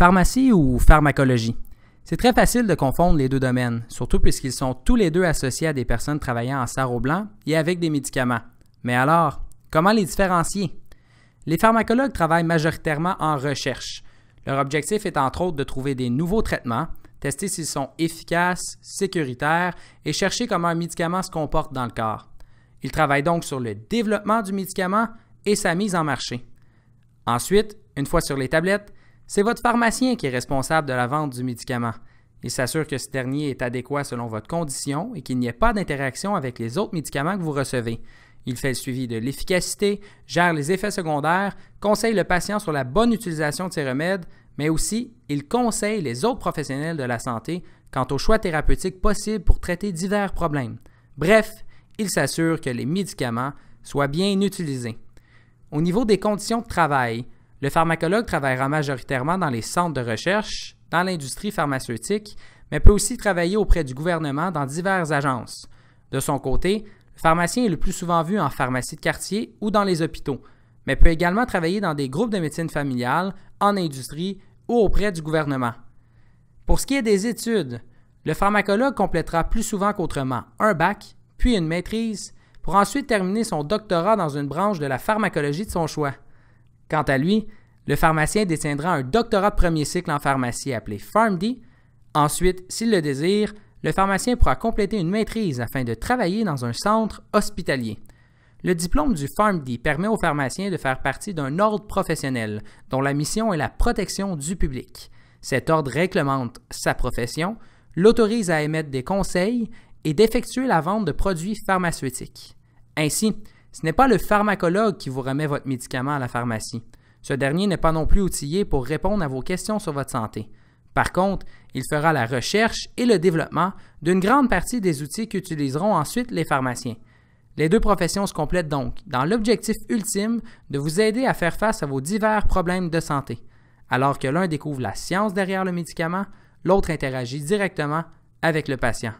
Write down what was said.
Pharmacie ou pharmacologie? C'est très facile de confondre les deux domaines, surtout puisqu'ils sont tous les deux associés à des personnes travaillant en au blanc et avec des médicaments. Mais alors, comment les différencier? Les pharmacologues travaillent majoritairement en recherche. Leur objectif est entre autres de trouver des nouveaux traitements, tester s'ils sont efficaces, sécuritaires et chercher comment un médicament se comporte dans le corps. Ils travaillent donc sur le développement du médicament et sa mise en marché. Ensuite, une fois sur les tablettes, c'est votre pharmacien qui est responsable de la vente du médicament. Il s'assure que ce dernier est adéquat selon votre condition et qu'il n'y ait pas d'interaction avec les autres médicaments que vous recevez. Il fait le suivi de l'efficacité, gère les effets secondaires, conseille le patient sur la bonne utilisation de ses remèdes, mais aussi il conseille les autres professionnels de la santé quant aux choix thérapeutiques possibles pour traiter divers problèmes. Bref, il s'assure que les médicaments soient bien utilisés. Au niveau des conditions de travail, le pharmacologue travaillera majoritairement dans les centres de recherche, dans l'industrie pharmaceutique, mais peut aussi travailler auprès du gouvernement dans diverses agences. De son côté, le pharmacien est le plus souvent vu en pharmacie de quartier ou dans les hôpitaux, mais peut également travailler dans des groupes de médecine familiale, en industrie ou auprès du gouvernement. Pour ce qui est des études, le pharmacologue complétera plus souvent qu'autrement un bac, puis une maîtrise, pour ensuite terminer son doctorat dans une branche de la pharmacologie de son choix. Quant à lui, le pharmacien détiendra un doctorat premier cycle en pharmacie appelé PharmD. Ensuite, s'il le désire, le pharmacien pourra compléter une maîtrise afin de travailler dans un centre hospitalier. Le diplôme du PharmD permet au pharmacien de faire partie d'un ordre professionnel dont la mission est la protection du public. Cet ordre réglemente sa profession, l'autorise à émettre des conseils et d'effectuer la vente de produits pharmaceutiques. Ainsi, ce n'est pas le pharmacologue qui vous remet votre médicament à la pharmacie. Ce dernier n'est pas non plus outillé pour répondre à vos questions sur votre santé. Par contre, il fera la recherche et le développement d'une grande partie des outils qu'utiliseront ensuite les pharmaciens. Les deux professions se complètent donc dans l'objectif ultime de vous aider à faire face à vos divers problèmes de santé, alors que l'un découvre la science derrière le médicament, l'autre interagit directement avec le patient.